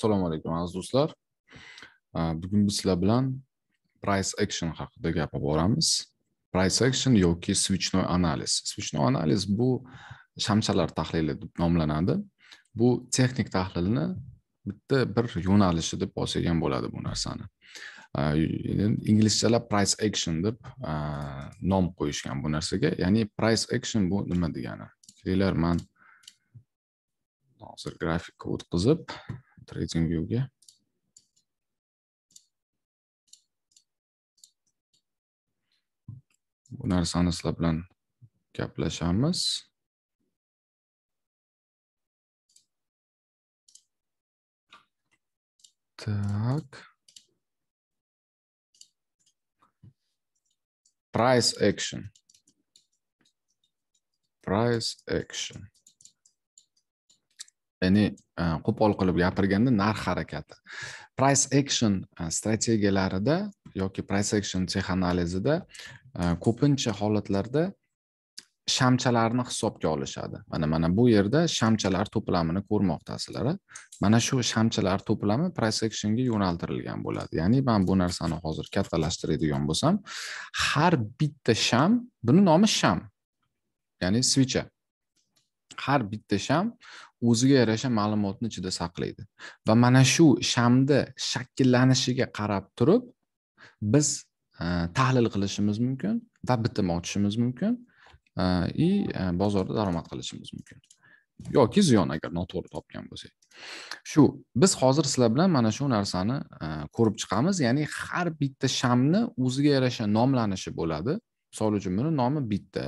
assalomu alaykum aziz do'stlar bugun biz sizlar bilan price action haqida gapirib boramiz price action yoki свечной analiz свечной analiz bu shamchalar tahlili deb nomlanadi bu texnik tahlilni bitta bir yo'nalishi deb olsak ham bo'ladi bu narsani inglizchalab price action deb nom qo'yishgan bu narsaga ya'ni price action bu nima degani kelinglar man hozir grafikka o'tkazib trading view ga bu narsani sizlar bilan gaplashamiz так price action price action ya'ni e, qo'pol qilib gapirganda narx harakati price action e, strategiyalarida yoki price action tex analizida e, ko'pincha holatlarda shamchalarni hisobga olishadi mana mana bu yerda shamchalar to'plamini ko'rmoqdasizlar mana shu shamchalar to'plami price actionga yo'naltirilgan bo'ladi ya'ni man bu narsani hozir kattalashtiradigan bo'lsam har bitta sham buni nomi sham ya'ni svicha har bitta sham o'ziga yarasha ma'lumotni ichida saqlaydi va mana shu shamni shakllanishiga qarab turib biz e, tahlil qilishimiz mumkin va bitim ochishimiz mumkin e, и e, bozorda daromad qilishimiz mumkin yoki ziyon agar noto'g'ri topgan bo'lsak shu biz hozir sizlar bilan mana shu narsani ko'rib chiqamiz ya'ni har bitta shamni o'ziga yarasha nomlanishi bo'ladi misol uchun buni nomi bitta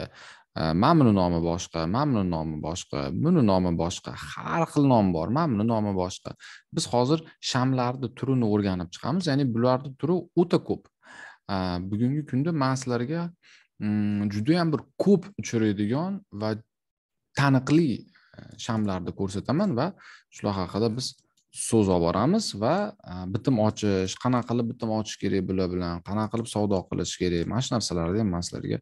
buni nomi boshqa buni nomi boshqa buni nomi boshqa har xil nom bor buni nomi boshqa biz hozir shamlarni turini o'rganib chiqamiz ya'ni bularni turi o'ta ko'p э, bugungi kunda man sizlarga judayam bir ko'p uchraydigan va taniqli э, shamlarni ko'rsataman va shular haqida biz so'z olib boramiz va e, bitim ochish qanaqa qilib bitim ochish kerak bular bilan qanaqa qilib savdo qilish kerak mana shu narsalarni ham man sizlarga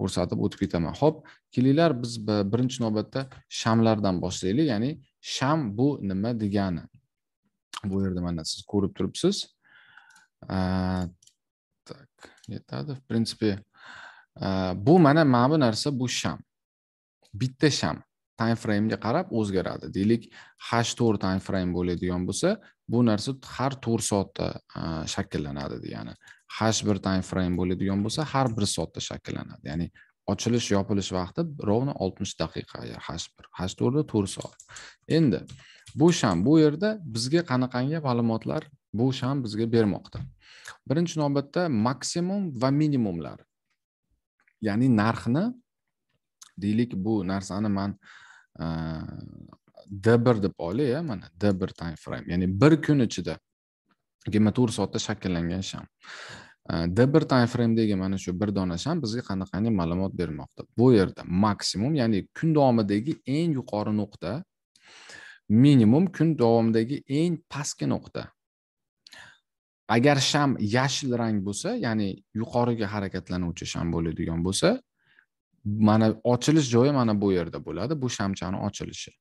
ko'rsatib o'tib ketaman ho'p kelinglar biz birinchi navbatda shamlardan boshlaylik ya'ni sham bu nima degani bu yerda mana siz ko'rib turibsiz так yetadi в принципе bu mana mana bu narsa bu sham bitta sham time framega qarab o'zgaradi deylik hash to'rt time frame bo'ladigan bo'lsa bu narsa har to'rt soatda shakllanadi degani hash bir time frame bo'ladigan bo'lsa har bir soatda shakllanadi ya'ni ochilish yopilish vaqti ровно oltmish daqiqa agar hash bir hash to'rtda to'rt soat endi bu sham bu yerda bizga qanaqangi ma'lumotlar bu sham bizga bermoqda birinchi navbatda maksimum va minimumlar ya'ni narxni deylik bu narsani man d bir deb olay mana d bir time frame ya'ni bir kun ichida yigirma to'rt soatda shakllangan sham d bir time framedagi mana shu bir dona sham bizga qanaqangi ma'lumot bermoqda bu yerda maksimum ya'ni kun davomidagi eng yuqori nuqta minimum kun davomidagi eng pastki nuqta agar sham yashil rang bo'lsa ya'ni yuqoriga harakatlanuvchi sham bo'ladigan bo'lsa mana ochilish joyi mana bu yerda bo'ladi bu shamchani ochilishi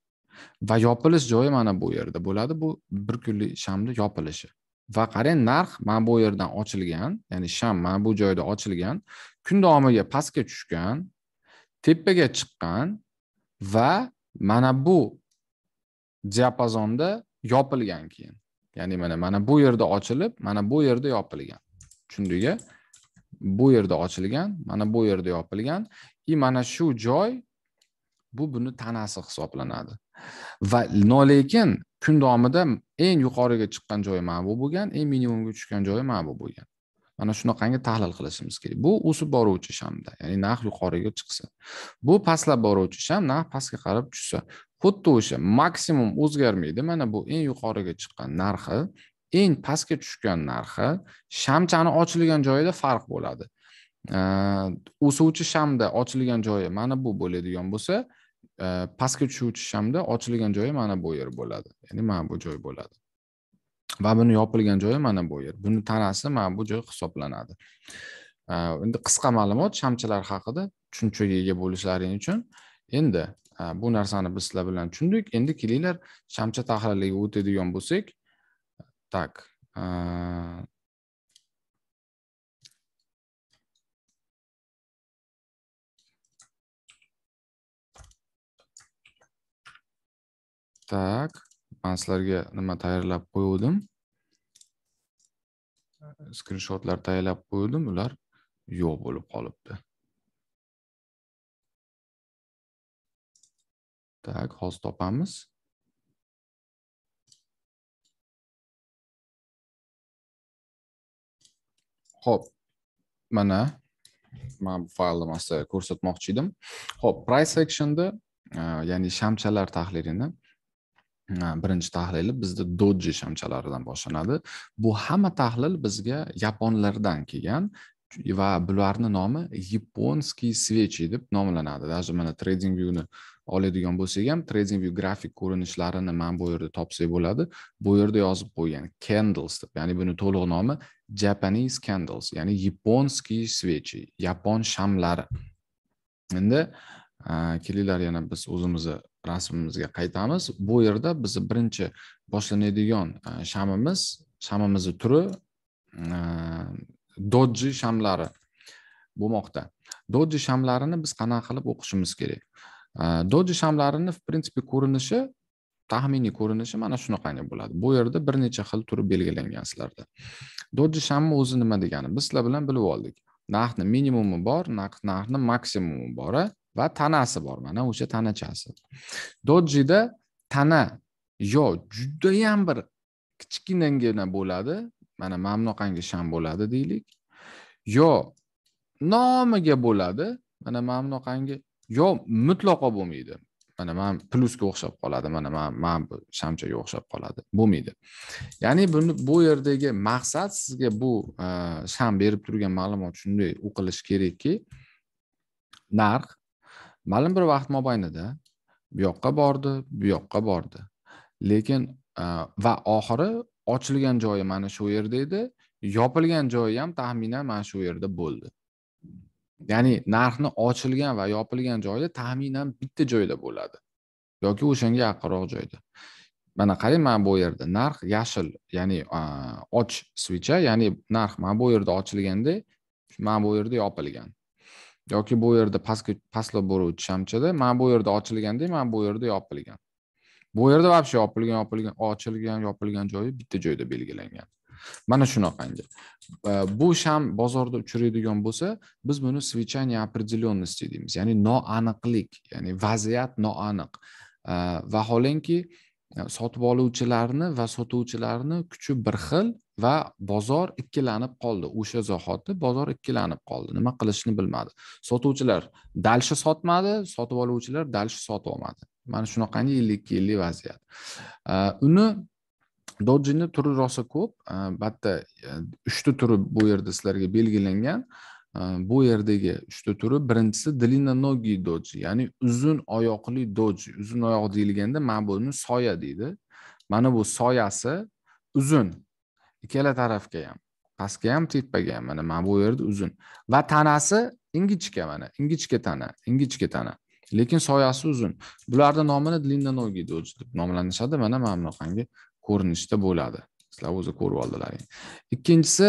va yopilish joyi mana bu yerda bo'ladi bu bir kunlik shamni yopilishi va qarang narx mana bu yerdan ochilgan ya'ni sham mana bu joyda ochilgan kun davomiga pastga tushgan tepaga chiqqan va mana bu diapazonda yopilgan keyin ya'ni mana mana bu yerda ochilib mana bu yerda yopilgan tushundingmi bu yerda ochilgan mana bu yerda yopilgan и mana shu joy bu buni tanasi hisoblanadi va no lekin kun davomida eng yuqoriga chiqqan joyi mana bu bo'lgan eng minimumga tushgan joyi mana bu bo'lgan mana shunaqangi tahlil qilishimiz kerak bu o'sib boruvchi shamda ya'ni narx yuqoriga chiqsa bu pastlab boruvchi sham narx pastga qarab tushsa xuddi o'sha maksimum o'zgarmaydi mana bu eng yuqoriga chiqqan narxi eng pastga tushgan narxi shamchani ochilgan joyida farq bo'ladi o'suvchi shamda ochilgan joyi mana bu bo'ladigan bo'lsa pastga tushuvchishamda ochilgan joyi mana bu yer bo'ladi ya'ni mana bu joy bo'ladi va buni yopilgan joyi mana bu yer buni tanasi mana bu joy hisoblanadi endi qisqa ma'lumot shamchalar haqida tushunchaga ega bo'lishlaring uchun endi bu narsani biz sizlar bilan tushundik endi kelinglar shamcha tahliliga o'tadigan bo'lsak так так man sizlarga nima tayyorlab qo'ygandim skrinshotlar tayyorlab qo'ygandim ular yo'q bo'lib qolibdi tak hozir topamiz Xo'p, mana man faylni sizlarga ko'rsatmoqchi edim. Xo'p, price actionda, e, ya'ni shamchalar tahlilini birinchi tahlili bizda doji shamchalaridan boshlanadi bu hamma tahlil bizga yaponlardan kelgan va bularni nomi yaponskiy svechi deb nomlanadi даже mana trading viewni oladigan bo'lsak ham trading view grafik ko'rinishlarini mana bu yerda topsak bo'ladi bu yerda yozib qo'ygan candles deb ya'ni buni to'liq nomi japanese candles ya'ni yaponskiy svechi yapon shamlari endi kelinglar yana biz o'zimizni rasmimizga qaytamiz bu yerda bizni birinchi boshlanadigan e, shamimiz shamimizni turi e, dodji shamlari bo'lmoqda dodji shamlarini biz qanaqa qilib o'qishimiz kerak e, dodji shamlarini в принципе ko'rinishi taxminiy ko'rinishi mana shunaqangi bo'ladi bu yerda bir necha xil turi belgilangan sizlarda dodji shamni o'zi nima degani biz sizlar bilan bilib oldik narxni minimumi bor narxni maksimumi bor va tanasi bor mana o'sha tanachasi dojida tana yo judayam bir kichkinagina bo'ladi mana mana bunaqangi sham bo'ladi deylik yo nomiga bo'ladi mana mana bunaqangi yo mutlaqo bo'lmaydi mana man plyusga o'xshab qoladi mana man man shamchaga o'xshab qoladi bo'lmaydi ya'ni buni bu yerdagi maqsad sizga bu e, sham berib turgan ma'lumot shunday o'qilishi kerakki narx ma'lum bir vaqt mobaynida bu yoqqa bordi bu yoqqa bordi lekin e, va oxiri ochilgan joyi mana shu yerda edi yopilgan joyi ham taxminan mana shu yerda bo'ldi ya'ni narxni ochilgan va yopilgan joyi taxminan bitta joyda bo'ladi yoki o'shanga yaqinroq joyda mana qarang mana bu yerda narx yashil ya'ni e, och svicha ya'ni narx mana bu yerda ochilganda mana bu yerda yopilgan yoki bu yerda pastga pastlab boruvchi shamchada mana bu yerda ochilgandek mana bu yerda yopilgan bu yerda вообще yopilgan yopilgan ochilgan yopilgan joyi bitta joyda belgilangan mana shunaqangi bu sham bozorda uchraydigan bo'lsa biz buni свечание определенности deymiz ya'ni noaniqlik ya'ni vaziyat noaniq vaholanki sotib oluvchilarni va sotuvchilarni kuchi bir xil va bozor ikkilanib qoldi o'sha zahoti bozor ikkilanib qoldi nima qilishni bilmadi sotuvchilar дальше sotmadi sotib oluvchilar дальше sotib olmadi mana shunaqangi ellik ikki ellik vaziyat uni dojini turi rosa ko'p albatta e, uchta turi bu yerda sizlarga belgilangan bu yerdagi uchta turi birinchisi длинноногий doji ya'ni uzun oyoqli doji uzun oyoq deyilganda mana buni soya deydi mana bu soyasi uzun ikkala tarafga ham pastga ham tepaga ham mana mana bu yerda uzun va tanasi ingichka mana ingichka tana ingichka tana lekin soyasi uzun bularni nomini длинноногий deb nomlanishadi mana mana bunaqangi ko'rinishda bo'ladi sizlar o'zi ko'rib oldilaring ikkinchisi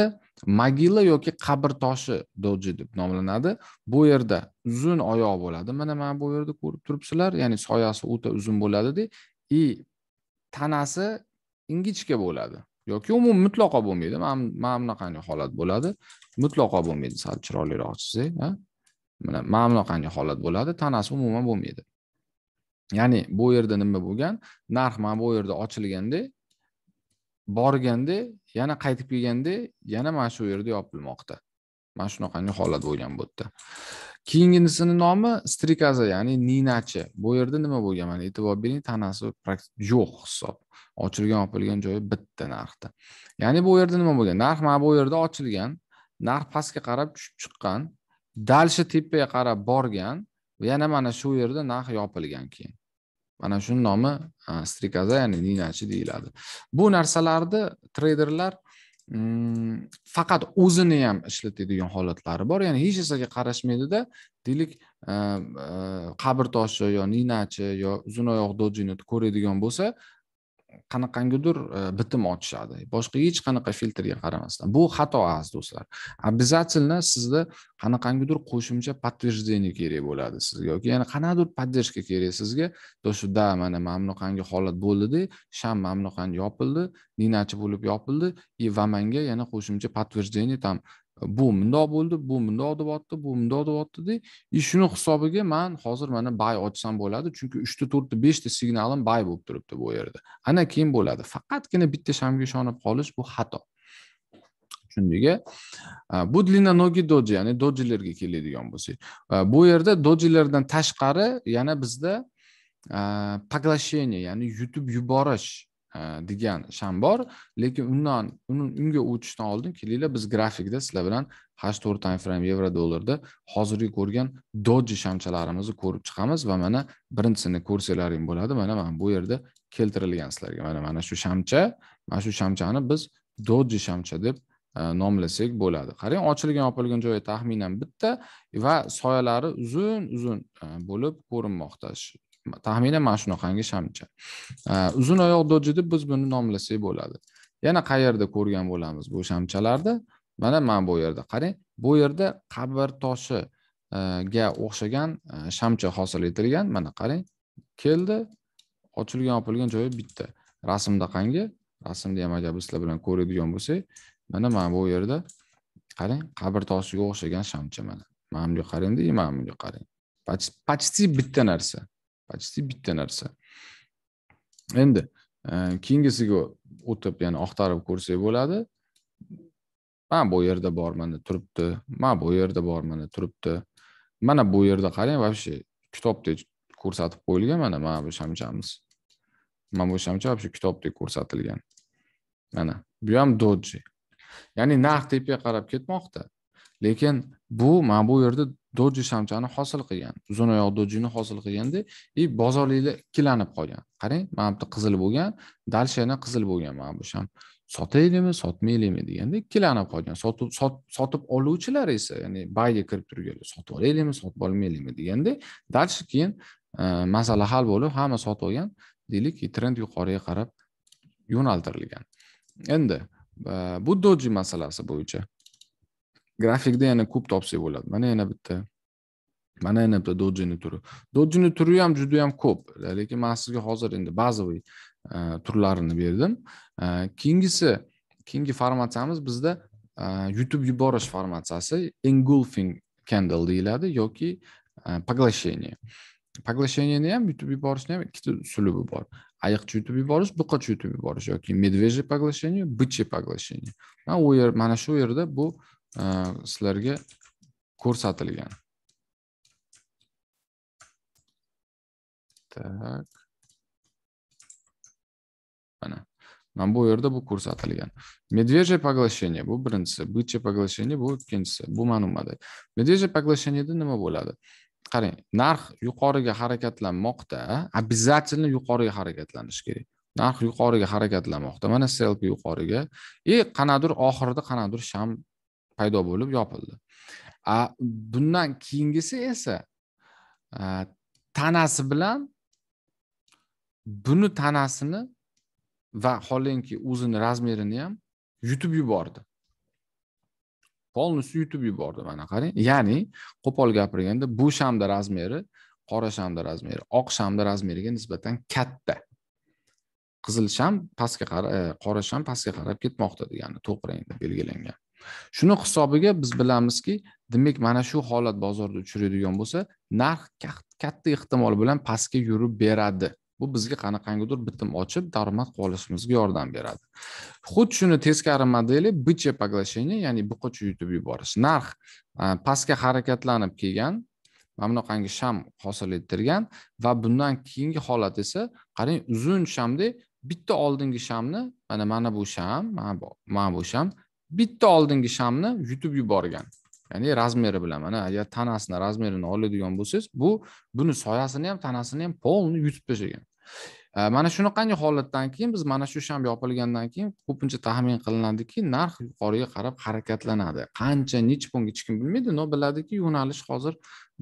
mogila yoki qabr toshi doji deb nomlanadi bu yerda uzun oyoq bo'ladi mana mana bu yerda ko'rib turibsizlar ya'ni soyasi o'ta uzun bo'ladida и tanasi ingichka bo'ladi yoki umuman mutlaqo bo'lmaydi mana bunaqangi holat bo'ladi mutlaqo bo'lmaydi sal chiroyliroq chizsak mana mana bunaqangi holat bo'ladi tanasi umuman bo'lmaydi ya'ni bu yerda nima bo'lgan narx mana bu yerda ochilganda borganda yana qaytib kelganda yana mana shu yerda yopilmoqda mana shunaqangi holat bo'lgan bu yerda keyingisini nomi strikaza ya'ni ninachi bu yerda nima bo'lgan mana e'tibor bering tanasi yo'q hisob ochilgan yopilgan joyi bitta narxda ya'ni bu yerda nima bo'lgan narx mana bu yerda ochilgan narx pastga qarab tushib chiqqan дальше tepaga qarab borgan yana mana shu yerda narx yopilgan keyin mana shuni nomi strikaza ya'ni ninachi deyiladi bu narsalarni treyderlar Mm, faqat o'zini ham ishlatadigan holatlari bor ya'ni hech narsaga qarashmaydida deylik qabr toshi yo ninachi yo uzun oyoq dojini ko'radigan bo'lsa qanaqangidir e, bitim ochishadi boshqa hech qanaqa filtrga qaramasdan bu xato aziz do'stlar обязательно sizda qanaqangidir qo'shimcha подтверждение kerak bo'ladi sizga yoki yana qanaqadir поддержка kerak sizga то shu да mana mana bunaqangi holat bo'ldida sham mana bunaqangi yopildi ninachi bo'lib yopildi и va manga yana qo'shimcha подтверждение там bu mundoq bo'ldi bu mundoq deyapti bu mundoq deyaptida и e, shuni hisobiga man hozir mana bay ochsam bo'ladi chunki uchta to'rtta beshta signalim bay bo'lib turibdi bu yerda ana keyin bo'ladi faqatgina bitta shamga ishonib qolish bu xato tushundingmi e, bu длина ноги doji ya'ni dojilarga keladigan bo'lsak e, bu yerda dojilardan tashqari yana bizda поглощение ya'ni yutib yuborish Э, degan sham bor lekin undan unga o'tishdan oldin kelinglar biz grafikda sizlar bilan hash to'rt time frame yevro dollarda hozirgi ko'rgan doji shamchalarimizni ko'rib chiqamiz va mana birinchisini ko'rsalaring bo'ladi mana mana bu yerda keltirilgan sizlarga mana mana shu shamcha mana shu shamchani biz doji shamcha deb e, nomlasak bo'ladi qarang ochilgan yopilgan joyi taxminan bitta va soyalari uzun uzun e, bo'lib ko'rinmoqda taxminan mana shunaqangi shamcha uzun oyoq deb biz buni nomlasak bo'ladi yana qayerda ko'rgan bo'lamiz bu shamchalarni mana mana bu yerda qarang bu yerda qabr toshiga e, o'xshagan e, shamcha hosil etilgan mana qarang keldi ochilgan yopilgan joyi bitta rasmda qangi rasmda ham agar biz sizlar bilan ko'radigan bo'lsak mana mana bu yerda qarang qabr toshiga o'xshagan shamcha mana mana bunga qarangda mana bunga qarang почти bitta narsa почти bitta narsa endi e, keyingisiga o'tib ya'ni oqtarib ko'rsak bo'ladi man bu yerda bormanda turibdi man bu yerda bormanda turibdi mana bu yerda qarang вообще kitobdek ko'rsatib qo'yilgan mana mana bu shamchamiz mana bu shamcha вообще kitobdek ko'rsatilgan mana bu ham doji ya'ni narx tepaga qarab ketmoqda lekin bu mana bu yerda doji shamchani hosil qilgan uzun oyoq dojini hosil qilganda и bozorliklar ikkilanib qolgan qarang mana bu yerda qizil bo'lgan yana qizil bo'lgan mana bu sham sotaylikmi sotmaylikmi deganda ikkilanib qolgan sotib oluvchilar esa ya'ni bayga kirib turganlar sotib olaylikmi sotib olmaylikmi deganda дальше keyin e, masala hal bo'lib hamma sotib olgan deylik trend yuqoriga qarab yo'naltirilgan endi e, bu doji masalasi bo'yicha grafikda yana ko'p topsak bo'ladi mana yana bitta mana yana bitta dojini turi dojini turi ham juda yam ko'p lekin man sizga hozir endi bazaviy e, turlarini berdim e, keyingisi keyingi formatsiyamiz bizda e, yutib yuborish formatsiyasi engulfing candle deyiladi yoki поглощение поглощениeni ham yutib yuborishni ham ikkita uslubi bor ayiqcha yutib yuborish buqacha yutib yuborish yoki медвежье поглощение бычье поглощение u yer mana shu yerda bu Э, sizlarga ko'rsatilgan tak mana mana bu yerda bu ko'rsatilgan medvежье поглощение bu birinchisi бычье поглощение bu ikkinchisi bu ma'lumada medвежье поглощениеda nima bo'ladi qarang narx yuqoriga harakatlanmoqda обязательно yuqoriga harakatlanishi kerak narx yuqoriga harakatlanmoqda mana strelka yuqoriga и e, qanadir oxirida qanadir sham paydo bo'lib yopildi a bundan keyingisi esa tanasi bilan buni tanasini va holenki o'zini razmerini ham yutib yubordi полностью yutib yubordi mana qarang ya'ni qo'pol gapirganda bu shamni razmeri qora shamni razmeri oq shamni razmeriga nisbatan katta qizil sham pastga qarab e, qora sham pastga qarab ketmoqda degani to'q rangda belgilangan shuni hisobiga biz bilamizki demak mana shu holat bozorda uchraydigan bo'lsa narx katta ehtimol bilan pastga yurib beradi bu bizga qanaqangidir bitim ochib daromad olishimizga yordam beradi xuddi shuni teskari modeli bычье поглощение ya'ni buqacha yutib yuborish narx e, pastga harakatlanib kelgan mana bunaqangi sham hosil ettirgan va bundan keyingi holat esa qarang uzun shamdek bitta oldingi shamni mana mana bu sham mana bu sham bitta oldingi shamni yutib yuborgan ya'ni razmeri bilan mana agar tanasini razmerini oladigan bo'lsangiz bu buni soyasini ham tanasini ham полный yutib tashlagan mana shunaqangi holatdan keyin biz mana shu sham yopilgandan keyin ko'pincha taxmin qilinadiki narx yuqoriga qarab harakatlanadi qancha nechi punga hech kim bilmaydi но biladiki yo'nalish hozir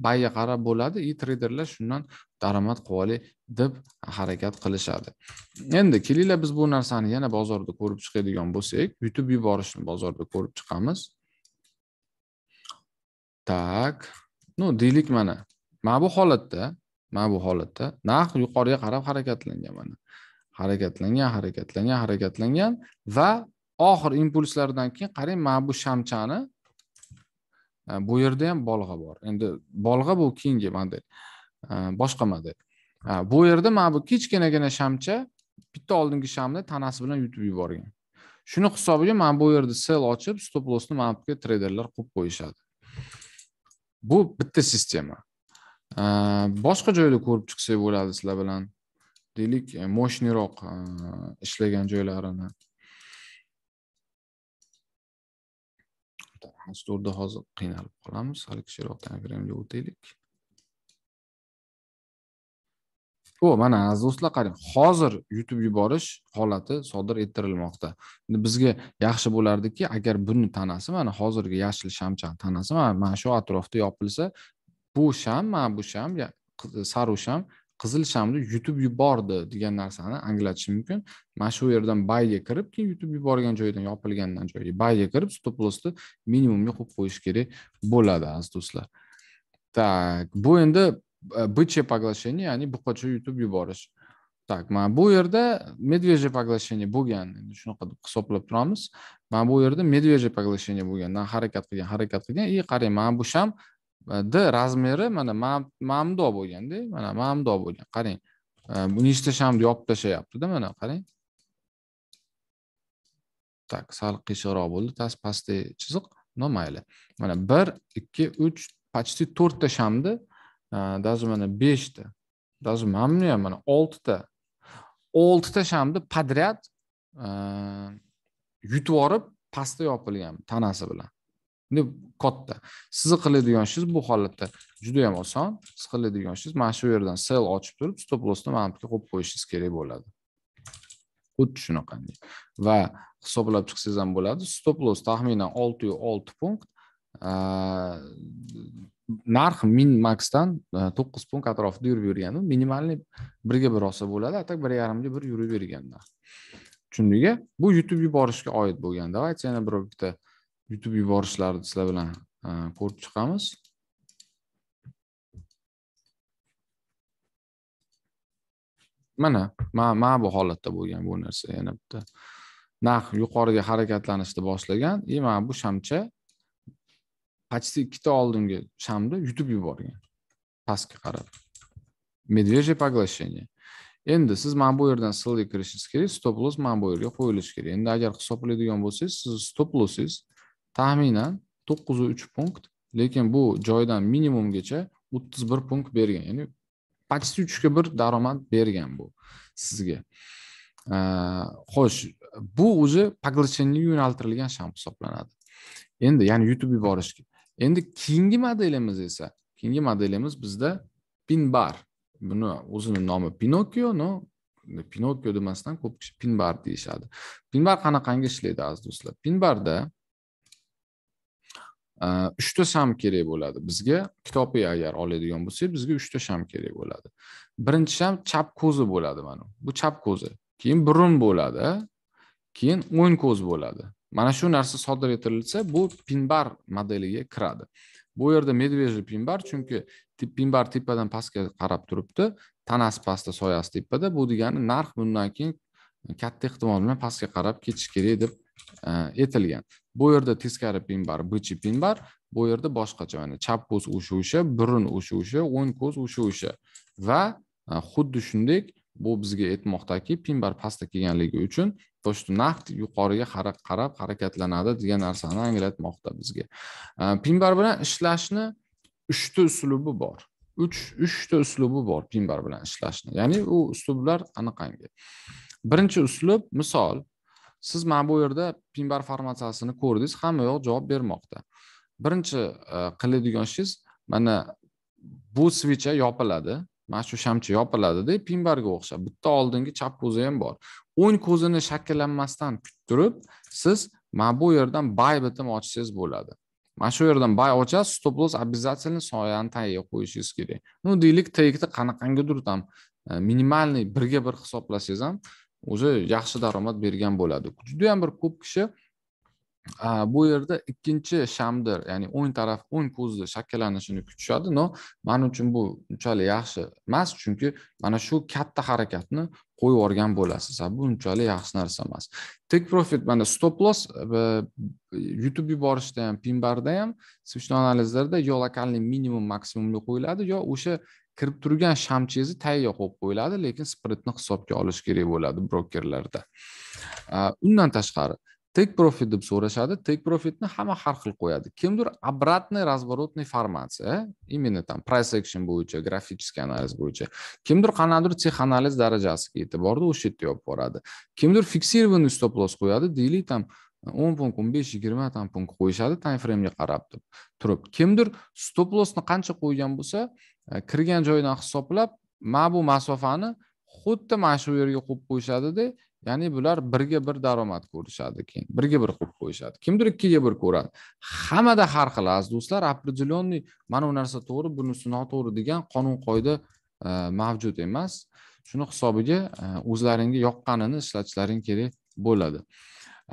bayga qarab bo'ladi и treyderlar shundan daromad quvonlik deb harakat qilishadi endi kelinglar biz bu narsani yana bozorda ko'rib chiqadigan bo'lsak yutib yuborishni bozorda ko'rib chiqamiz tak ну deylik mana mana bu holatda mana bu holatda narx yuqoriga qarab harakatlangan mana harakatlangan harakatlangan harakatlangan va oxir impulslardan keyin qarang mana bu shamchani e, bu yerda ham bolg'a bor endi bolg'a bu keyingi model Э, boshqama э, bu yerda mana bu kichkinagina shamcha bitta oldingi shamni tanasi bilan yutib yuborgan shuni hisobiga mana bu yerda sel ochib stop lossni mana buga treyderlar qo'yib qo'yishadi bu bitta sistema э, boshqa joyda ko'rib chiqsak bo'ladi sizlar bilan deylik e, moshniroq ishlagan joylarini hozir hozir qiynalib qolamiz hali kishiroq tanagramiga o'taylik ho'p mana aziz do'stlar qarang, hozir yutib yuborish holati sodir ettirilmoqda. Endi bizga yaxshi bo'lardiki, agar buni tanasi mana hozirgi yashil shamchani tanasi mana shu atrofda yopilsa, bu sham, mana bu sham, saru sham qizil shamni yutib yubordi degan narsani anglatish mumkin mana shu yerdan bayga kirib keyin yutib yuborgan joyidan yopilgandan joyiga bayga kirib stop lossni minimumga qo'yib qo'yish kerak bo'ladi aziz do'stlar так bu endi bычье э, поглощение ya'ni buqacha yutib yuborish так mana bu yerda medvежье поглощение bo'lgan endi shunaqa deb hisoblab turamiz mana bu yerda medвежье поглощение bo'lgandan harakat qilgan harakat qilgan и qarang mana bu sham d razmeri mana mamdo bo'lganda mana mamdo bo'lgan qarang nechta shamni yopib tashlayaptida mana qarang так sal qiyshiqroq bo'ldi past pastda chiziq no mayli mana bir ikki uch почти to'rtta shamni даже mana beshta даже manimni ham mana oltita oltita shamni подряд yutib yuborib pastda yopilgan tanasi bilan bunday katta sizni qiladigan ishingiz bu holatda juda yam oson siz qiladigan ishingiz mana shu yerdan sel ochib turib stop lossni mana buga qo'yib qo'yishingiz kerak bo'ladi xuddi shunaqanday va hisoblab chiqsangiz ham bo'ladi stop loss taxminan oltiyu olti punkt narx min maksdan e, to'qqiz punkt atrofida yurib yurganda minimalniy birga bir olsa bo'ladi a так bir yarimga bir yurib yurganda tushundingmi bu yutib yuborishga oid bo'lgan давайте yana bir bitta yutib yuborishlarni sizlar bilan e, ko'rib chiqamiz mana mana bu holatda bo'lgan bu narsa yana bitta narx yuqoriga harakatlanishni boshlagan и mana bu shamcha почти ikkita oldingi shamni yutib yuborgan pastga qarab medvежье поглощение endi siz mana bu yerdan silli kirishingiz kerak stop loss mana bu yerga qo'yilishi kerak endi agar hisoblaydigan bo'lsangiz siz stop lossingiz taxminan to'qqizu uch punkt lekin bu joydan minimumgacha o'ttiz bir punkt bergan ya'ni почти uchga bir daromad bergan bu sizga xo'sh bu o'zi поглощенияga yo'naltirilgan sham hisoblanadi endi ya'ni yutib yuborishga endi keyingi modelimiz esa keyingi modelimiz bizda pinbar buni o'zini nomi pinokio no pinokio demasdan ko'p kishi pinbar deyishadi pinbar qanaqangi ishlaydi aziz do'stlar pinbarda e, uchta sham kerak bo'ladi bizga kitobni agar oladigan bo'lsak bizga uchta sham kerak bo'ladi birinchi sham chap ko'zi bo'ladi mana bu chap ko'zi keyin burun bo'ladi keyin o'ng ko'z bo'ladi mana shu narsa sodir etilsa bu pinbar modeliga kiradi bu yerda medvежий pinbar chunki pinbar tepadan pastga qarab turibdi tanasi pastda soyasi tepada bu degani narx bundan keyin katta ehtimol bilan pastga qarab ketishi kerak deb e, etilgan bu yerda teskari pinbar bichi pinbar bu yerda boshqacha mana chap ko'z o'sha o'sha burun o'sha o'sha o'ng ko'z o'sha o'sha va e, xuddi shuningdek bu bizga aytmoqdaki pinbar pastda kelganligi uchun точно naqd yuqoriga qarab harakatlanadi degan narsani anglatmoqda bizga pinbar bilan ishlashni uchta uslubi bor uch uchta uslubi bor pinbar bilan ishlashni ya'ni u uslublar anaqangi birinchi uslub misol siz mana bu yerda pinbar formatsiyasini ko'rdingiz hamma yoq javob bermoqda birinchi e, qiladigan ishingiz mana bu svicha yopiladi mana shu shamchi yopiladida pinbarga o'xshab bitta oldingi chap ko'zi ham bor o'ng ko'zini shakllanmasdan kuttirib siz mana bu yerdan bay bitim ochsangiz bo'ladi mana shu yerdan bay ochasiz stop loss обязательно soyani tagiga qo'yishingiz kerak ну deylik trekni qanaqangidir там e, minimalniy birga bir hisoblasangiz ham уже yaxshi daromad bergan bo'ladi judayam bir ko'p kishi bu yerda ikkinchi shamdir ya'ni o'ng taraf o'ng ko'zni shakllanishini kutishadi no man uchun bu unchalik yaxshi emas chunki mana shu katta harakatni qo'yib yuborgan bo'lasiz bu unchalik yaxshi narsa emas tek profit mana stop loss youtube yuborishda ham pinbarda ham свечной analizlarda yo lokalniy minimum maksimumga qo'yiladi yo o'sha kirib turgan shamchingizni tagiga qo'yib qo'yiladi lekin spredni hisobga olish kerak bo'ladi brokerlarda undan tashqari tek profit deb so'rashadi tek profitni hamma har xil qo'yadi kimdir обратный разворотный формация э, именно там price action bo'yicha grafический analiz bo'yicha kimdir qanaqadir analiz darajasiga yetib bordi o'sha yerda yopib boradi kimdir фиксированный stop loss qo'yadi deylik там o'n punkt o'n besh yigirma там punkt qo'yishadi time framega qarab turib kimdir stop lossni qancha qo'ygan bo'lsa e, kirgan joyidan hisoblab mana bu masofani xuddi mana shu yerga qo'yib qo'yishadida ya'ni bular birga bir daromad ko'rishadi keyin birga bir qilib qo'yishadi kimdir ikkiga bir ko'radi hammada har xil aziz do'stlar определенный mana bu narsa to'g'ri bunisi noto'g'ri degan qonun qoida e, mavjud emas shuni hisobiga e, o'zlaringga yoqqanini ishlatishlaring kerak bo'ladi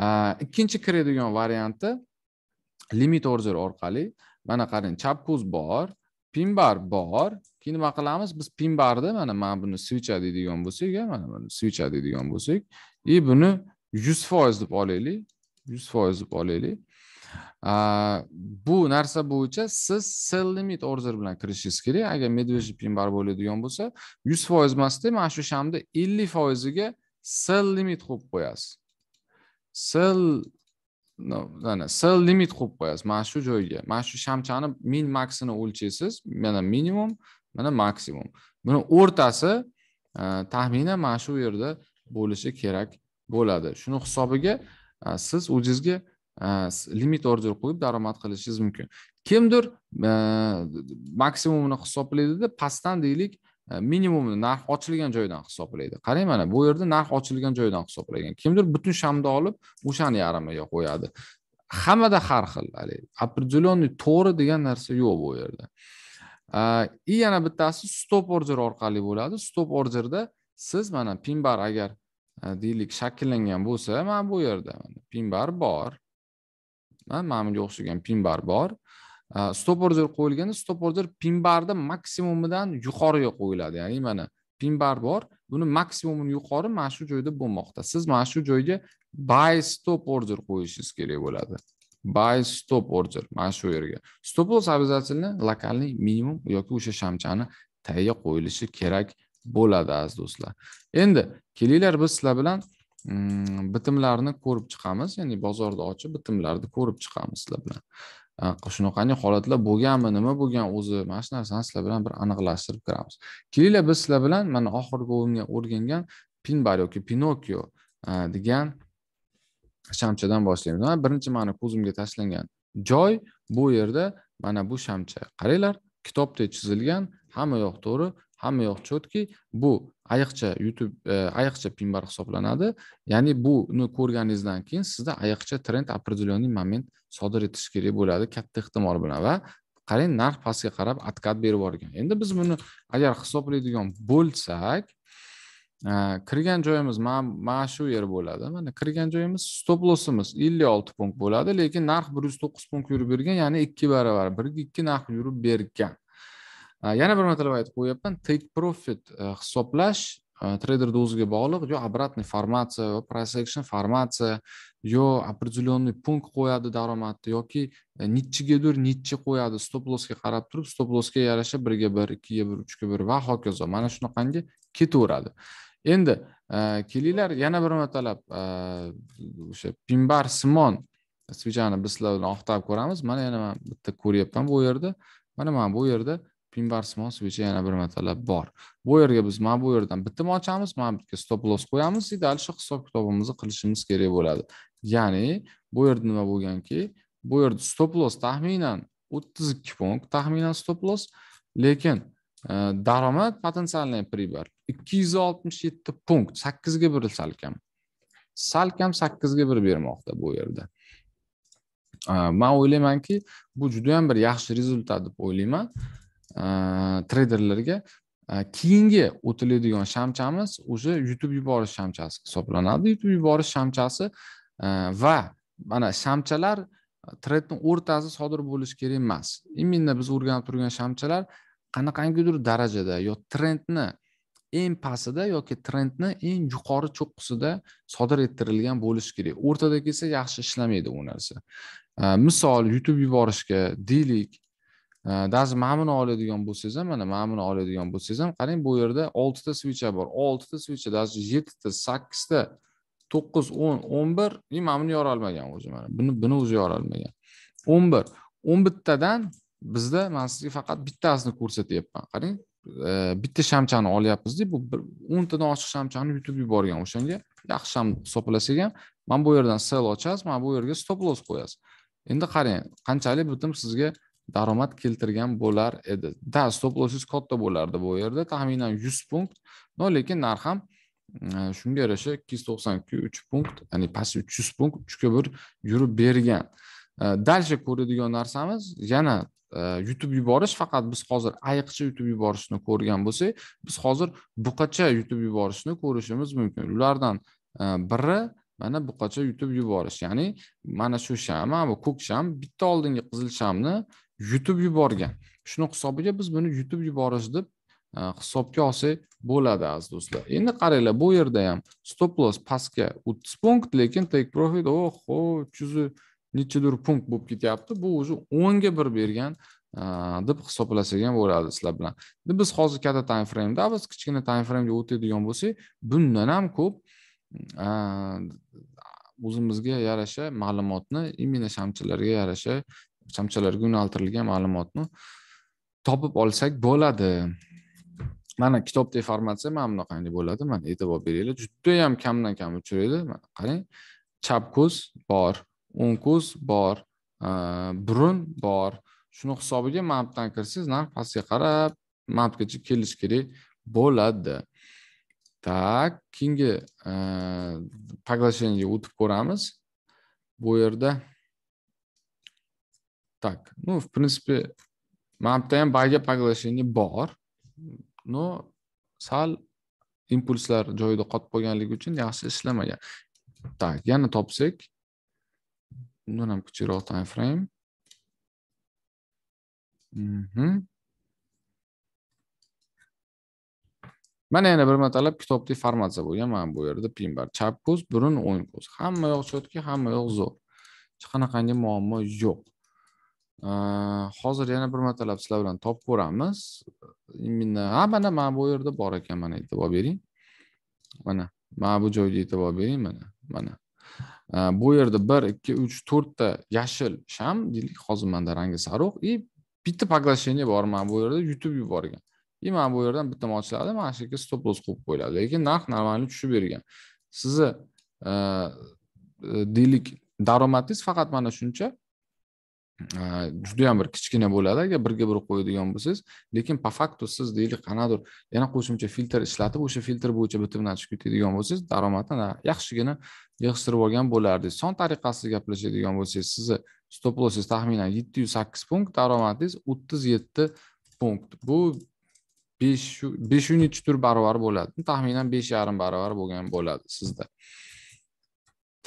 e, ikkinchi kiradigan varianti limit order orqali mana qarang chap ko'z bor pin bar bor keyin nima qilamiz biz pin barni mana mana buni switcha deydigan bo'lsak mana buni switcha deydigan bo'lsak и buni yuz foiz deb olaylik yuz foiz deb olaylik bu narsa bo'yicha siz sell limit order bilan kirishingiz kerak agar medveji pin bar bo'ladigan bo'lsa yuz foiz emasda mana shu shamni ellik foiziga sell limit qo'yib qo'yasiz sell ana s limit qo'yib qo'yasiz mana shu joyga mana shu shamchani min maksini o'lchaysiz mana minimum mana maksimum buni o'rtasi taxminan mana shu yerda bo'lishi kerak bo'ladi shuni hisobiga siz o'zingizga limit order qo'yib daromad qilishingiz mumkin kimdir maksimumini hisoblaydida pastdan deylik minimumni narx ochilgan joydan hisoblaydi qarang mana bu yerda narx ochilgan joydan hisoblagan kimdir butun shamni olib o'shani yarmiga qo'yadi hammada har xil haligi определенный to'g'ri degan narsa yo'q bu yerda и yana bittasi stop order orqali bo'ladi stop orderda siz mana pin bar agar e, deylik shakllangan bo'lsa mana bu yerda pin bar bor mana manga o'xshagan pin bar bor stop э, order qo'yilganda stop order pin barni maksimumidan yuqoriga qo'yiladi ya'ni mana pin bar bor buni maksimumi yuqori mana shu joyda bo'lmoqda siz mana shu joyga buy stop order qo'yishingiz kerak bo'ladi buy stop order mana shu yerga stop loss обязательно lokalniy minimum yoki o'sha shamchani tagiga qo'yilishi kerak bo'ladi aziz do'stlar endi kelinglar biz sizlar bilan mm, bitimlarni ko'rib chiqamiz ya'ni bozorni ochib bitimlarni ko'rib chiqamiz sizlar bilan Э, shunaqangi holatlar bo'lganmi nima bo'lgan o'zi mana shu narsani sizlar bilan bir aniqlashtirib kiramiz kelinglar biz sizlar bilan mana oxirgi o'rgangan pinbar yoki pinokio e, degan shamchadan boshlaymiz mana birinchi mani ko'zimga tashlangan joy bu yerda mana bu shamcha qaranglar kitobdek chizilgan hamma yoq to'g'ri hamma yoq четкий bu ayiqcha youtube e, ayiqcha pinbar hisoblanadi ya'ni buni ko'rganingizdan keyin sizda ayiqcha trend определенный moment sodir etish kerak bo'ladi katta ehtimol bilan va qarang narx pastga qarab откат berib yuborgan endi biz buni agar hisoblaydigan bo'lsak e, kirgan joyimiz mana shu yer bo'ladi mana kirgan joyimiz stop lossimiz ellik olti punkt bo'ladi lekin narx bir yuz to'qqiz punkt yurib bergan ya'ni ikki barobar birga ikki narx yurib bergan Э, yana bir martalab aytib qo'yyapman take profit э, hisoblash э, treyderni o'ziga bog'liq yo обратный formatsiya yo prosection formatsiya yo определенный punkt qo'yadi daromadni yoki nechigadir nechi qo'yadi stop lossga qarab turib stop lossga yarasha birga bir ikkiga bir uchga bir va hokazo mana shunaqangi ketaveradi endi kelinglar yana bir martalab o'sha pimbar simon svechani biz sizlar bilan oqtab ko'ramiz mana yana man bitta ko'ryapman bu yerda mana mana bu yerda pinnvarsimon bo'yicha yana bir matalab bor bu yerga biz mana bu yerdan bittami ochamiz mana bu yerga stop loss qo'yamiz дальше hisob kitobimizni qilishimiz kerak bo'ladi ya'ni bu yerda nima bo'lganki bu yerda stop loss taxminan o'ttiz ikki punkt taxminan stop loss lekin e, daromad potensialniy прибыль ikki yuz oltmish yetti punkt sakkizga bir salkam salkam sakkizga bir bermoqda bu yerda e, man o'ylaymanki bu juda yam bir yaxshi rezultat deb o'ylayman treyderlarga э, э, keyingi o'tiladigan shamchamiz o'sha yutib yuborish shamchasi hisoblanadi yutib yuborish shamchasi э, va mana shamchalar tredni o'rtasi sodir bo'lishi kerak emas именно biz o'rganib turgan shamchalar qanaqangidir darajada yo trendni eng pastida yoki trendni eng yuqori cho'qqisida sodir ettirilgan bo'lishi kerak o'rtada kelsa yaxshi ishlamaydi u narsa misol yutib yuborishga deylik даже mana oladigan bo'lsangiz ham mana mana oladigan bo'lsangiz ham qarang bu yerda oltita switcha bor oltita switcha даже yettita sakkizta to'qqiz o'n o'n bir и mana buni olmagan o'zi mana buni buni o'zi olmagan o'n bir o'n bittadan bizda man sizga faqat bittasini ko'rsatyapman qarang e, bitta shamchani olyapmizda bu o'ntadan oshiq shamchani yutib yuborgan o'shanga yaxshi ham hisoblasak ham mana bu yerdan sel ochasiz mana bu yerga stop loss qo'yasiz endi qarang qanchalik bitim sizga daromad keltirgan bo'lar edi да stop losses katta bo'lardi bu yerda taxminan yuz punkt но lekin narx ham e, shunga yarasha ikki yuz to'qson ikki uch punkt ya'ni past uch yuz punkt uchga bir yurib bergan дальше e, ko'radigan narsamiz yana e, yutib yuborish faqat biz hozir ayiqcha yutib yuborishni ko'rgan bo'lsak biz hozir buqacha yutib yuborishni ko'rishimiz mumkin ulardan biri mana buqacha yutib yuborish ya'ni mana shu sham mana bu ko'k sham bitta oldingi qizil shamni yutib yuborgan shuni hisobiga biz buni yutib yuborish deb e, hisobga olsak bo'ladi aziz do'stlar endi qaranglar bu yerda ham stop loss pastga o'ttiz punkt lekin take profit oho yuz nechadir punkt bo'lib ketyapti bu уже o'nga bir bergan e, deb hisoblasak ham bo'ladi sizlar bilan biz hozir katta time framedamiz kichkina time framega o'tadigan bo'lsak bundan ham ko'p e, o'zimizga yarasha ma'lumotni именно shamchilarga yarasha chamchalarga yo'naltirilgan ma'lumotni topib olsak bo'ladi mana kitobda informatsiya mana bunaqangi bo'ladi mana e'tibor beringlar judayam kamdan kam uchraydi mana qarang chap ko'z bor o'ng ko'z bor burun bor shuni hisobiga mapdan kirsangiz narx pastga qarab mapgacha kelish kerak bo'ladi так keyingi поглощениеga o'tib ko'ramiz bu yerda Так, ну, в принципе, man ham bayga paglashini bor но sal impulslar joyida qotib qolganligi uchun yaxshi ishlamagan так yana topsak undan ham kichikroq time frame mana yana bir martalab kitobdek formatsiya bo'lgan mana bu yerda pin bor chap ko'z burun o'ng ko'z hamma yoq chotki hamma yoq zo'r hech qanaqangi muammo yo'q hozir yana bir martalab sizlar bilan topib ko'ramiz именно ha mana mana bu yerda bor ekan mana e'tibor bering mana mana bu joyga e'tibor bering mana mana bu yerda bir ikki uch to'rtta yashil sham deylik hozir manda rangi sariq и bitta поглощение bor mana bu yerda yutib yuborgan и mana bu yerdan bitta ochiladi mana shu yerga stop loss qo'yib qo'yiladi lekin narx нормально tushib bergan sizni e, deylik daromadingiz faqat mana shuncha Э, yam bir kichkina bo'ladi agar birga bir qo'yadigan bo'lsangiz lekin по факту siz deylik qanaqadir yana qo'shimcha filtr ishlatib o'sha filtr bo'yicha bitimni tushib ketadigan bo'lsangiz daromadni yaxshigina yig'ishtirib olgan bo'lardingiz son tariqasida gaplashadigan bo'lsangiz sizni stop lossingiz taxminan yetti yuz sakkiz punkt daromadingiz o'ttiz yetti punkt bu besh besh yuz nechi tur barobar bo'ladi taxminan besh yarim barobar bo'lgan bo'ladi sizda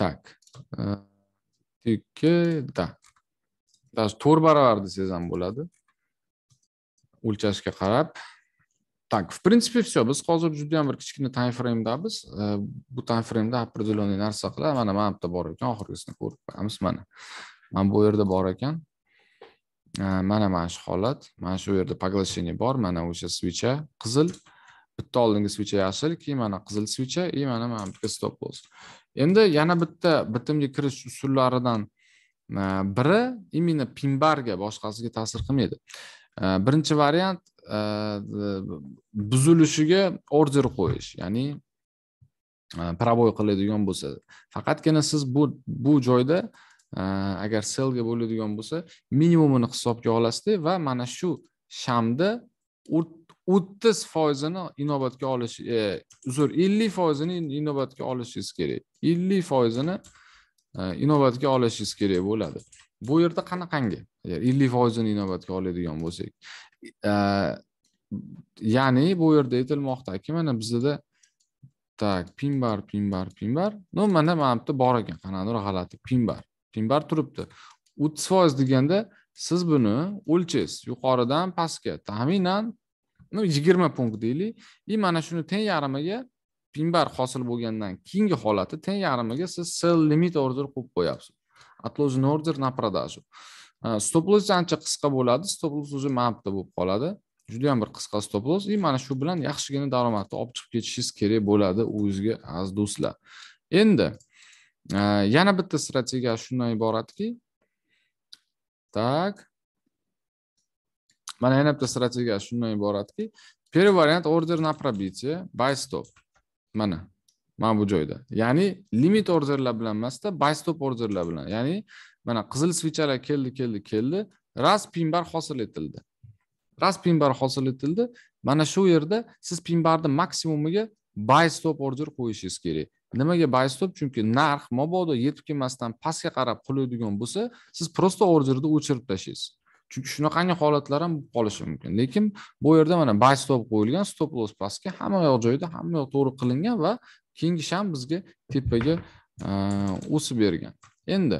так ikki да даже to'rt baravar desangiz ham bo'ladi o'lchashga qarab так в принципе все biz hozir juda ham bir kichkina time frame'damiz э, bu time frame'da определенный narsa qiladi mana mana bitta bor ekan oxirgisini ko'rib qo'yamiz mana mana bu yerda bor ekan э, mana mana shu holat mana shu yerda поглощение bor mana o'sha switcha qizil bitta oldingi switcha yashil keyin mana qizil switcha и mana mana bitta stop bo'lsin endi yana bitta bitimga kirish usullaridan Э, biri именно pinbarga boshqasiga ta'sir qilmaydi э, birinchi variant э, buzilishiga order qo'yish ya'ni e, proboy qiladigan bo'lsa faqatgina siz bu bu joyda e, agar selga bo'ladigan bo'lsa minimumini hisobga olasizda va mana shu shamni o'ttiz foizini inobatga olish e, uzr ellik foizini inobatga olishingiz kerak ellik foizini inobatga olishingiz kerak bo'ladi bu yerda qanaqangi agar ellik foizini inobatga oladigan bo'lsak e, ya'ni bu yerda aytilmoqdaki mana bizada так bar pin bar ну mana mana bu yerda bor ekan qanaqadir g'alati pin bar turibdi o'ttiz foiz deganda siz buni o'lchaysiz yuqoridan pastga taxminan ну yigirma punkt deylik и mana shuni teng yarmiga pinbar hosil bo'lgandan keyingi holati teng yarimiga siz sell limit order qo'yib qo'yapsiz отложенный order на продажу э, stop loss ancha qisqa bo'ladi stop loss mana mapda bo'lib qoladi juda ham bir qisqa stop loss и mana shu bilan yaxshigina daromadni olib chiqib ketishingiz kerak bo'ladi o'zizga aziz do'stlar endi e, yana bitta strategiya shundan iboratki так mana yana bitta strategiya shundan iboratki первый вариант order на пробитие buy stop mana mana bu joyda ya'ni limit orderlar bilan emasda stop orderlar bilan ya'ni mana qizil svechalar keldi keldi keldi raz pinbar hosil etildi raz pinbar hosil etildi mana shu yerda siz pinbarni maksimumiga buy stop order qo'yishingiz kerak nimaga buy stop chunki narx mabodo yetib kelmasdan pastga qarab qulaydigan bo'lsa siz просто orderni o'chirib tashlaysiz chunki shunaqangi holatlar ham qolishi mumkin lekin bu yerda mana buy stop qo'yilgan stop loss pastga hamma yoq joyida hamma yoq to'g'ri qilingan va keyingi sham bizga tepaga o'sib bergan endi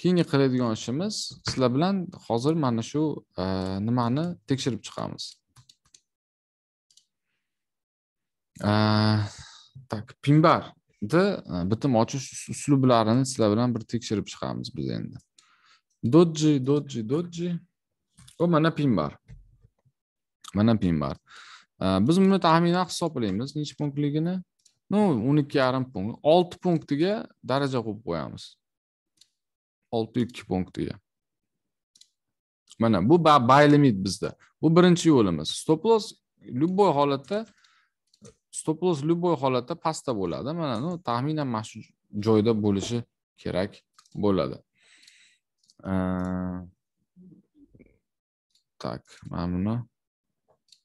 keyingi qiladigan ishimiz sizlar bilan hozir mana shu nimani tekshirib chiqamiz так pinbarni bitim ochish uslublarini sizlar bilan bir tekshirib chiqamiz biz endi Dodge, Dodge, Dodge. va mana pin bor mana pin bor biz buni taxminan hisoblaymiz nechi punktligini ну o'n ikki yarim punkt olti punktiga daraja qo'yib qo'yamiz olti ikki punktiga mana bu buy limit bizda bu birinchi yo'limiz stop loss любой holatda stop loss любой holatda pastda bo'ladi mana taxminan mana shu joyda bo'lishi kerak bo'ladi tak mana buni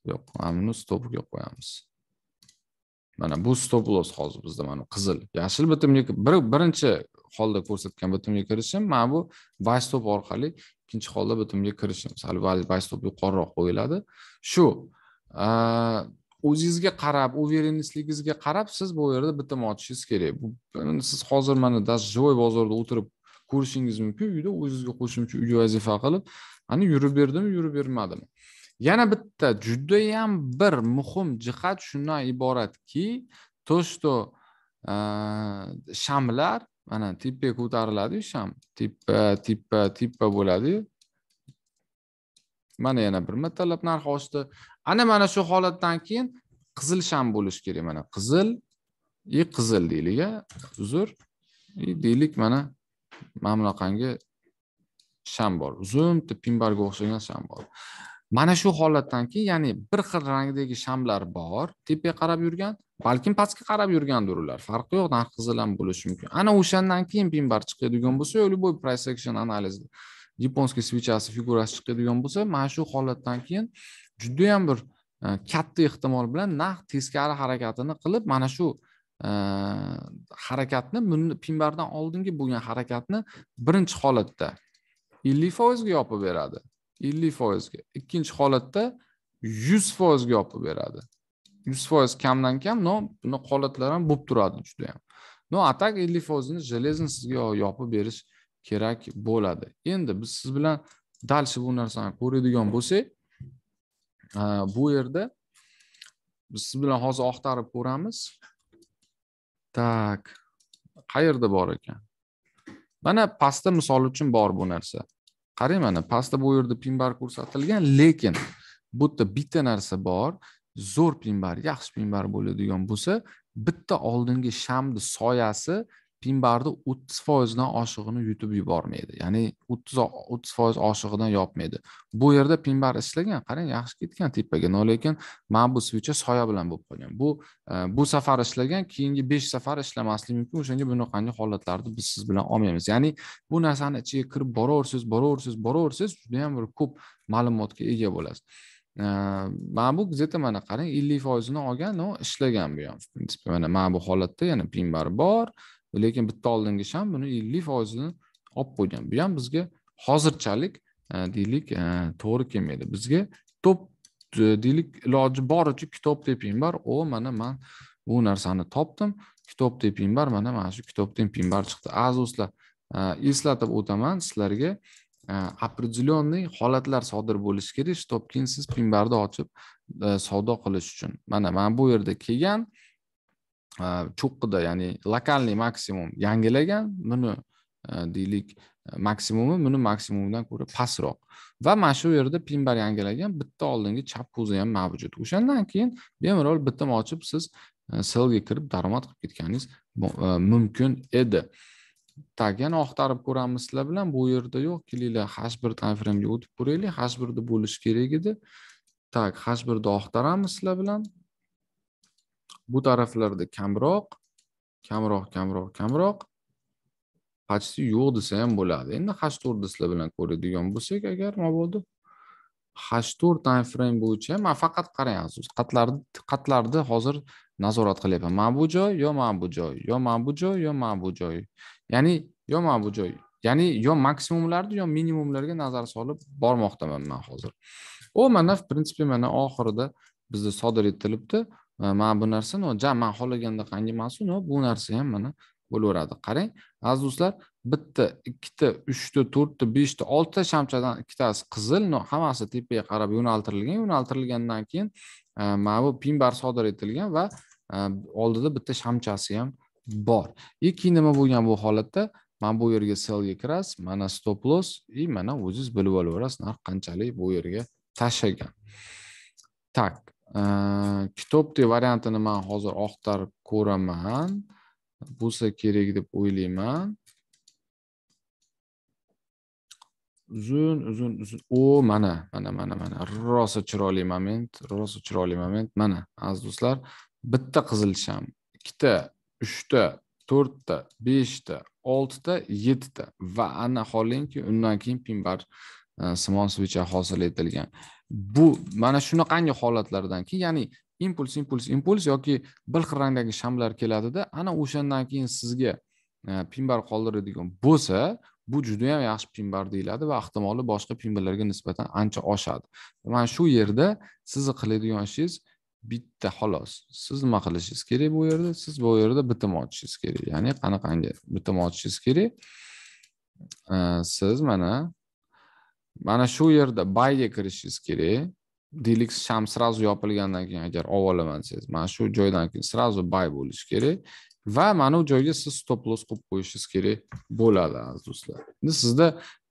yo'q mana buni stopga qo'yamiz mana bu stop loss hozir bizda mana qizil yashil bitimga bir birinchi holda ko'rsatgan bitimga kirishim mana bu buy stop orqali ikkinchi holda bitimga kirishim sal buy stop yuqoriroq qo'yiladi shu e, o'zingizga qarab уверенностьligingizga qarab siz bu yerda bitim ochishingiz kerak siz hozir mana даже живой bozorda o'tirib ko'rishingiz mumkin uyda o'zingizga qo'shimcha uy vazifa qilib ana yurib berdimi yurib bermadimi yana bitta judayam bir muhim jihat shundan iboratki то что shamlar mana tepa ko'tariladiyu sham tepa tepa tepa bo'ladiyu mana yana bir martalab narxi oshdi ana mana shu holatdan keyin qizil sham bo'lishi kerak mana qizil и e, qizil deylik uzr e, deylik mana mana bunaqangi sham bor uzun bitta pimbarga o'xshagan sham bor mana shu holatdan keyin ya'ni bir xil rangdagi shamlar bor tepaga qarab yurgan balkim pastga qarab yurgandir ular farqi yo'q narx qizil ham bo'lishi mumkin ana o'shandan keyin pimbar chiqadigan bo'lsa любой price action analizida yaponskiy свечасы figurasi chiqadigan bo'lsa mana shu holatdan keyin judayam bir e, katta ehtimol bilan narx teskari harakatini qilib mana shu harakatni pinbardan oldingi bo'lgan harakatni birinchi holatda ellik foizga yopib beradi ellik foizga ikkinchi holatda yuz foizga yopib beradi yuz foiz kamdan kam no buni holatlar ham bo'lib turadi judayam no а так ellik foizini железно sizga yopib berish kerak bo'ladi endi biz siz bilan дальше bu narsani ko'radigan bo'lsak bu yerda biz siz bilan hozir oqtarib ko'ramiz так qayerda bor ekan mana pastda misol uchun bor bu narsa qarang mana pastda bu yerda pinbar ko'rsatilgan lekin bu yerda bitta narsa bor zo'r pinbar yaxshi pinbar bo'ladigan bo'lsa bitta oldingi shamni soyasi pinbarni o'ttiz foizdan oshig'ini yutib yubormaydi ya'ni o'ttiz o'ttiz foiz oshig'idan yopmaydi bu yerda pinbar ishlagan qarang yaxshi ketgan tepaga no lekin mana bu свеча soya bilan bo'lib qolgan bu e, bu safar ishlagan keyingi besh safar ishlamasligi mumkin o'shanga bunaqangi holatlarni biz siz bilan olmaymiz ya'ni bu narsani ichiga kirib boraversangiz boraversangiz boraversangiz judayam bir ko'p ma'lumotga ega bo'lasiz e, mana bu то mana qarang ellik foizini olgan ishlagan bu ham в принципе mana mana bu holatda yana pinbar bor lekin bitta oldingish ham buni ellik foizini olib qo'ygan bu ham bizga hozirchalik e, deylik e, to'g'ri kelmaydi bizga to'p e, deylik iloji boricha kitob teping bor o mana man bu narsani topdim kitob teping bor mana mana shu kitob teping bor chiqdi aziz do'stlar eslatib o'taman sizlarga определенный holatlar sodir bo'lishi kerak stopkinsiz pinbarni ochib savdo qilish uchun mana mana bu yerda kelgan cho'qqida ya'ni lokalniy maksimum yangilagan buni deylik maksimumi buni maksimumidan ko'ra pastroq va mana shu yerda pinbar yangilagan bitta oldingi chap ko'zi ham mavjud o'shandan keyin bemalol bitim ochib siz selga kirib daromad qilib ketganingiz mumkin edi так yana oqtarib ko'ramiz sizlar bilan bu yerda yo'q kelinglar hash bir timeframega o'tib ko'raylik hash birda bo'lishi kerak edi так hash birni oqtaramiz sizlar bilan bu taraflarda kamroq kamroq kamroq kamroq почти yo'q desa ham bo'ladi endi h to'rt sizlar bilan ko'radigan bo'lsak agar mabodo h to'rt time frame bo'yicha man faqat qarang qatlarni qatlarni hozir nazorat qilyapman mana bu joy yo mana bu joy yo mana bu joy yo mana bu joy ya'ni yo mana bu joy ya'ni yo maksimumlarni yo minimumlarga nazar solib bormoqdaman man hozir u mana в принципе mana oxirida bizda sodir etilibdi mana bu narsa jam man xohlaganda qangimasu bu narsa ham mana bo'laveradi qarang aziz do'stlar bitta ikkita uchta to'rtta beshta oltita shamchadan ikkitasi qizil hammasi tepaga qarab yo'naltirilgan yo'naltirilgandan keyin mana bu pinbar sodir etilgan va oldida bitta shamchasi ham bor и keyin nima bo'lgan bu holatda mana bu yerga selga kirasiz mana stop loss и mana o'zingiz bilib olaverasiz narx qanchalik bu yerga tashlagan так kitobdek variantini man hozir oqtarib ko'raman bo'lsa kerak deb o'ylayman uzun uzun uzun o mana mana mana mana rosa chiroyli moment rosa chiroyli moment mana aziz do'stlar bitta qizilsham ikkita uchta to'rtta beshta oltita yettita va ana holinki undan keyin pinbar simon switch hosil etilgan bu mana shunaqangi holatlardan keyin ya'ni impuls impuls impuls yoki bir xil rangdagi shamlar keladida ana o'shandan keyin sizga e, pinbar qoldiradigan bo'lsa bu judayam yaxshi pinbar deyiladi va ehtimoli boshqa pinbarlarga nisbatan ancha oshadi mana shu yerda sizni qiladigan ishingiz bitta xolos siz nima qilishingiz kerak bu yerda siz bu yerda bitim ochishingiz kerak ya'ni qanaqangi bitim ochishingiz kerak e, siz mana mana shu yerda bayga kirishingiz kerak deylik sham сразу yopilgandan keyin agar ovolaman desangiz mana shu joydan keyin сразу bay bo'lishi kerak va mana bu joyga siz stop loss qo'yib qo'yishingiz kerak bo'ladi aziz do'stlar endi sizda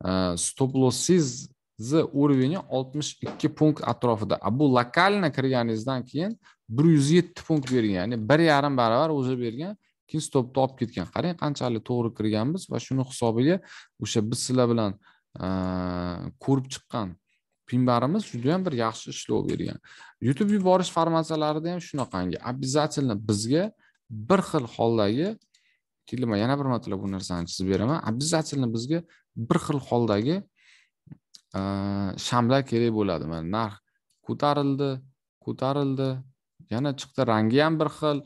e, stop lossingizni уровень oltmish ikki punkt atrofida a bu lokalni kirganingizdan keyin bir yuz yetti punkt bergan ya'ni bir yarim barobar o'zi bergan keyin stopni olib ketgan qarang qanchalik to'g'ri kirganmiz va shuni hisobiga o'sha biz sizlar bilan ko'rib chiqqan pinbarimiz yam bir yaxshi ishlov bergan youtube yuborish formatsiyalarida ham shunaqangi обязательно bizga bir xil holdagi keling yana bir marta bu narsani chizib beraman обязательно bizga bir xil holdagi shamlar kerak bo'ladi mana narx ko'tarildi ko'tarildi yana chiqdi rangi ham bir xil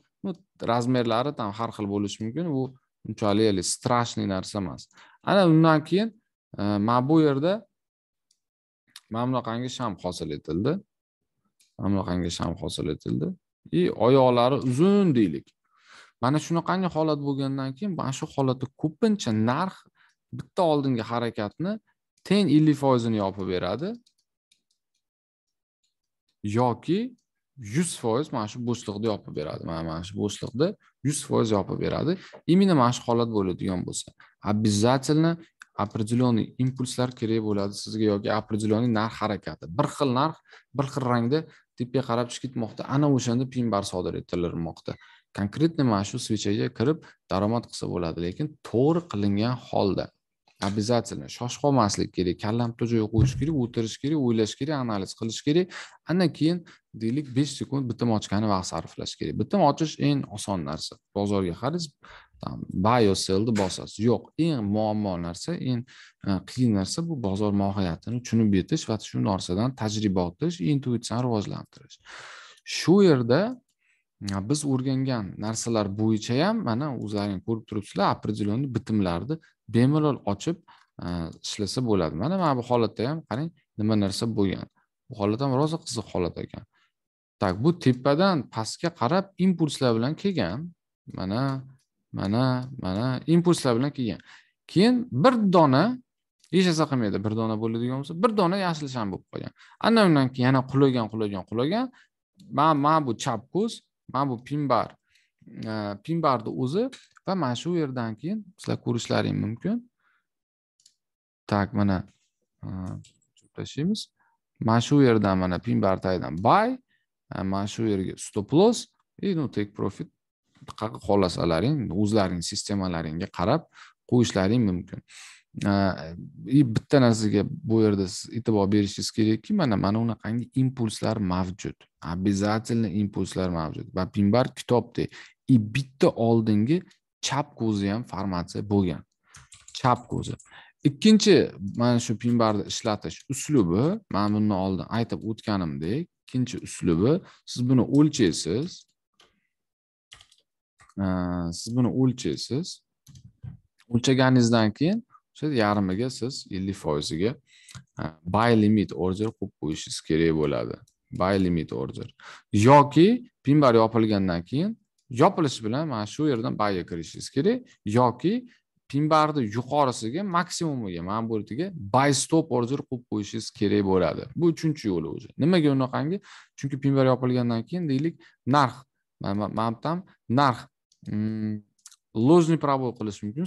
razmerlari там har xil bo'lishi mumkin bu unchalik страшный narsa emas ana undan keyin mana bu yerda mana bunaqangi sham hosil etildi mana bunaqangi sham hosil etildi и oyoqlari uzun deylik mana shunaqangi holat bo'lgandan keyin mana shu holatda ko'pincha narx bitta oldingi harakatni teng ellik foizini yopib beradi yoki yuz foiz mana shu bo'shliqni yopib beradi mana mana shu bo'shliqni yuz foiz yopib beradi именно mana shu holat bo'ladigan bo'lsa обязательно определенный impulslar kerak bo'ladi sizga yoki определенный narx harakati bir xil narx bir xil rangda tepaga qarab tushib ketmoqda ana o'shanda pin bar sodir ettirilmoqda конкретно mana shu svechaga kirib daromad qilsa bo'ladi lekin to'g'ri qilingan holda обязательно shoshib qolmaslik kerak kallamni joyga qo'yish kerak o'tirish kerak o'ylash kerak analiz qilish kerak ana keyin deylik besh sekund bitim ochgani vaqt sarflash kerak bitim ochish eng oson narsa bozorga qarangiz там bioselni bosasiz yo'q eng muammo narsa eng e, qiyin narsa bu bozor mohiyatini tushunib yetish va shu narsadan tajriba ortish intuitsiyani rivojlantirish shu yerda e, biz o'rgangan narsalar bo'yicha ham mana o'zlaring ko'rib turibsizlar определенный bitimlarni bemalol ochib e, ishlasa bo'ladi mana mana bu holatda ham qarang nima narsa bo'lgan bu holat ham rosa qiziq holat ekan так bu tepadan pastga qarab impulslar bilan kelgan mana mana mana impulslar bilan kelgan keyin bir dona hech narsa qilmaydi bir dona bo'ladigan bo'lsa bir dona yashil sham bo'lib qolgan ana undan keyin yana qulagan qulagan qulagan mana bu chap ko'z mana bu pinbar pinbarni o'zi va mana shu yerdan keyin sizlar ko'rishlaring mumkin так mana e, tashlaymiz mana shu yerdan mana pinbar tagidan buy e, mana shu yerga stop loss и ну take profit xohlasalaring o'zlaring sistemalaringga qarab qo'yishlaring mumkin и e, bitta narsaga bu yerda siz e'tibor berishingiz kerakki mana mana unaqangi impulslar mavjud обязательно impulslar mavjud va pinbar kitobdek и e, bitta oldingi chap ko'zi ham formatsiya bo'lgan chap ko'zi ikkinchi mana shu pinbarni ishlatish uslubi man bundan oldin aytib o'tganimdek ikkinchi uslubi siz buni o'lchaysiz siz buni o'lchaysiz o'lchaganingizdan keyin o'sha yarmiga siz ellik foiziga e, buy limit order qo'yib qo'yishingiz kerak bo'ladi buy limit order yoki pinbar yopilgandan keyin yopilishi bilan mana shu yerdan bayga kirishingiz kerak yoki pinbarni yuqorisiga maksimumiga mana bu yerdagi buy stop order qo'yib qo'yishingiz kerak bo'ladi bu uchinchi yo'li уже nimaga unaqangi chunki pinbar yopilgandan keyin deylik narx mana bu ham narx ложный пробой qilish mumkin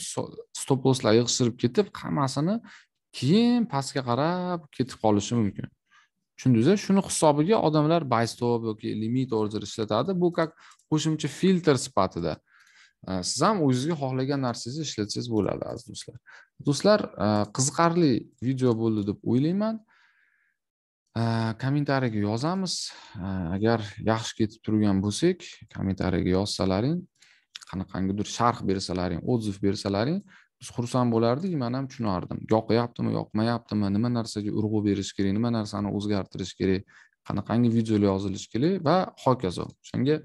stop losslar yig'ishtirib ketib hammasini keyin pastga qarab ketib qolishi mumkin tushundingiz shuni hisobiga odamlar stop yoki limit order ishlatadi bu как qo'shimcha filtr sifatida siz э, ham o'zingizga xohlagan narsangizni ishlatsangiz bo'ladi aziz do'stlar do'stlar э, qiziqarli video bo'ldi deb o'ylayman э, kommentariyga yozamiz agar yaxshi ketib turgan bo'lsak kommentariyga yozsalaring qanaqangidir sharh bersalaring отзыв bersalaring biz xursand bo'lardik man ham tushunardim yoqyaptimi yoqmayaptimi nima narsaga urg'u berish kerak nima narsani o'zgartirish kerak qanaqangi videolar yozilishi kerak va hokazo o'shanga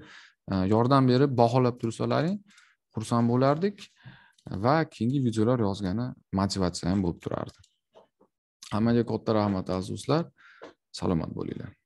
e, yordam berib baholab tursalaring xursand bo'lardik va keyingi videolar yozgani motivatsiya ham bo'lib turardi hammaga katta rahmat aziz do'stlar salomat bo'linglar